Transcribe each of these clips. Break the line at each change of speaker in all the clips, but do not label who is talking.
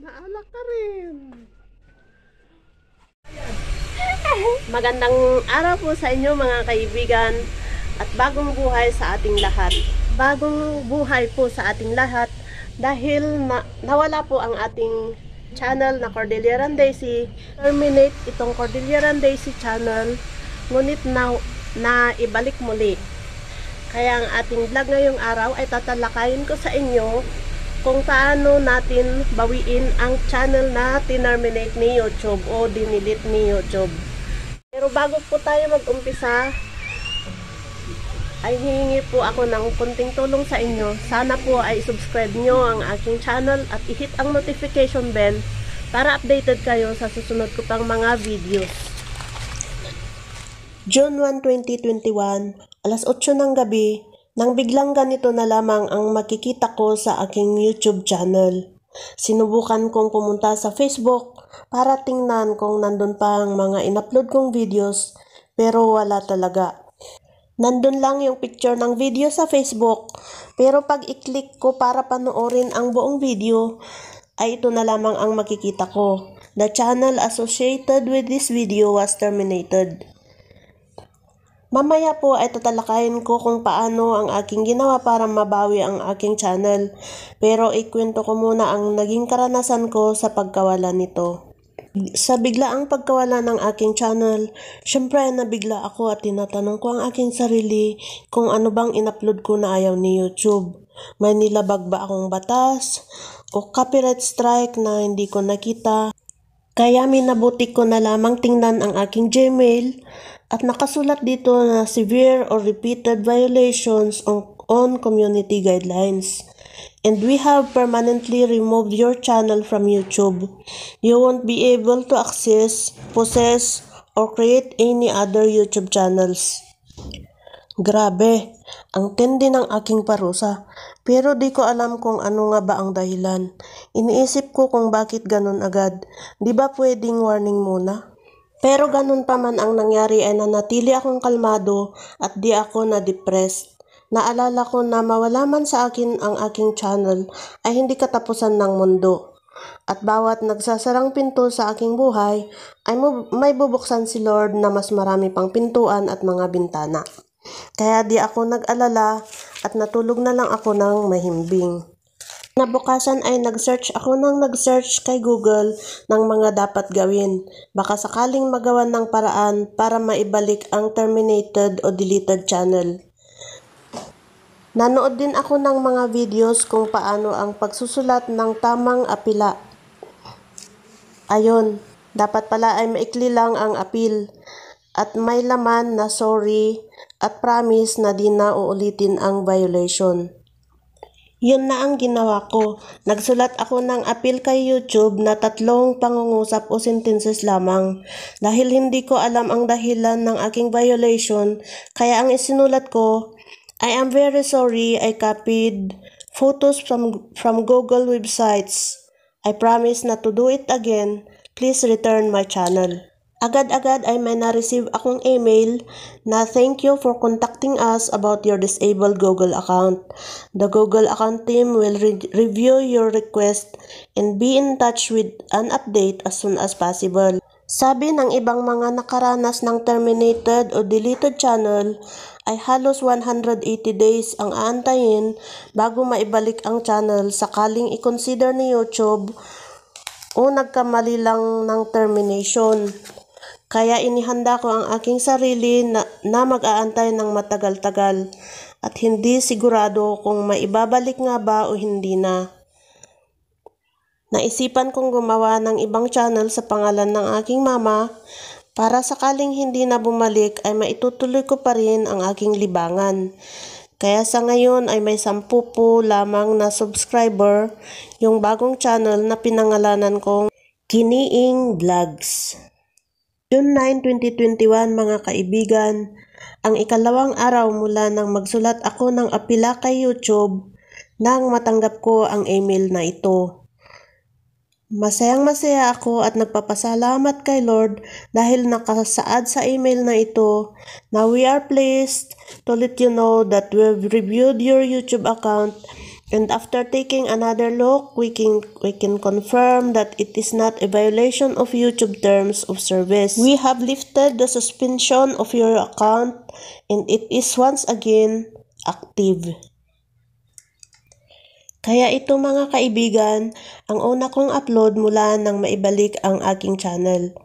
Naalak ka rin. Magandang araw po sa inyo mga kaibigan at bagong buhay sa ating lahat. Bagong buhay po sa ating lahat dahil na nawala po ang ating channel na Cordillera Daisy. Terminate itong Cordillera Daisy channel ngunit na, na ibalik muli. Kaya ang ating vlog ngayong araw ay tatalakayin ko sa inyo kung paano natin bawiin ang channel na tinerminate ni YouTube o dinilit ni YouTube. Pero bago po tayo mag-umpisa, ay hihingi po ako ng kunting tulong sa inyo. Sana po ay subscribe nyo ang aking channel at i-hit ang notification bell para updated kayo sa susunod ko pang mga videos. June 1, 2021, alas 8 ng gabi, nang biglang ganito na lamang ang makikita ko sa aking YouTube channel. Sinubukan kong pumunta sa Facebook para tingnan kung nandun pa ang mga inupload kong videos pero wala talaga. Nandun lang yung picture ng video sa Facebook pero pag i-click ko para panoorin ang buong video ay ito na lamang ang makikita ko. The channel associated with this video was terminated. Mamaya po ay tatalakayin ko kung paano ang aking ginawa para mabawi ang aking channel. Pero ikwento ko muna ang naging karanasan ko sa pagkawala nito. Sa biglaang pagkawala ng aking channel, syempre nabigla ako at tinatanong ko ang aking sarili kung ano bang inupload ko na ayaw ni YouTube. May nilabag ba akong batas o copyright strike na hindi ko nakita? Kaya minabuti ko na lamang tingnan ang aking Gmail at nakasulat dito na severe or repeated violations on, on community guidelines. And we have permanently removed your channel from YouTube. You won't be able to access, possess, or create any other YouTube channels. Grabe, ang tindi ng aking parusa. Pero di ko alam kung ano nga ba ang dahilan. Iniisip ko kung bakit ganun agad. Di ba pwedeng warning muna? Pero ganun pa man ang nangyari ay nanatili akong kalmado at di ako na-depressed. Naalala ko na mawala man sa akin ang aking channel ay hindi katapusan ng mundo. At bawat nagsasarang pinto sa aking buhay ay may bubuksan si Lord na mas marami pang pintuan at mga bintana. Kaya di ako nag-alala at natulog na lang ako ng mahimbing. Nabukasan ay nag-search ako nang nag-search kay Google ng mga dapat gawin. Baka sakaling magawa ng paraan para maibalik ang terminated o deleted channel. Nanood din ako ng mga videos kung paano ang pagsusulat ng tamang apila. Ayon, dapat pala ay maikli lang ang apil at may laman na sorry at promise na di na uulitin ang violation. Yun na ang ginawa ko. Nagsulat ako ng appeal kay YouTube na tatlong pangungusap o sentences lamang. Dahil hindi ko alam ang dahilan ng aking violation, kaya ang isinulat ko, I am very sorry I copied photos from, from Google websites. I promise not to do it again. Please return my channel. Agad-agad ay may na-receive akong email na thank you for contacting us about your disabled Google account. The Google account team will re- review your request and be in touch with an update as soon as possible. Sabi ng ibang mga nakaranas ng terminated o deleted channel ay halos 180 days ang aantayin bago maibalik ang channel sakaling i-consider ni YouTube o nagkamali lang ng termination. Kaya inihanda ko ang aking sarili na, na mag-aantay ng matagal-tagal at hindi sigurado kung maibabalik nga ba o hindi na. Naisipan kong gumawa ng ibang channel sa pangalan ng aking mama para sakaling hindi na bumalik ay maitutuloy ko pa rin ang aking libangan. Kaya sa ngayon ay may sampu po lamang na subscriber yung bagong channel na pinangalanan kong Kiniing Vlogs. June 9, 2021 mga kaibigan, ang ikalawang araw mula nang magsulat ako ng apila kay YouTube nang matanggap ko ang email na ito. Masayang masaya ako at nagpapasalamat kay Lord dahil nakasaad sa email na ito na we are pleased to let you know that we've reviewed your YouTube account And after taking another look, we can, we can confirm that it is not a violation of YouTube terms of service. We have lifted the suspension of your account and it is once again active. Kaya ito mga kaibigan, ang una kong upload mula nang maibalik ang aking channel.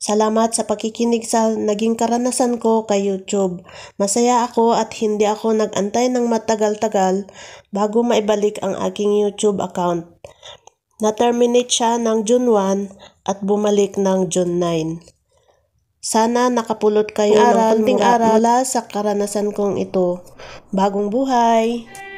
Salamat sa pakikinig sa naging karanasan ko kay YouTube. Masaya ako at hindi ako nagantay ng matagal-tagal bago maibalik ang aking YouTube account. Na-terminate siya ng June 1 at bumalik ng June 9. Sana nakapulot kayo ng kunting aral mula sa karanasan kong ito. Bagong buhay!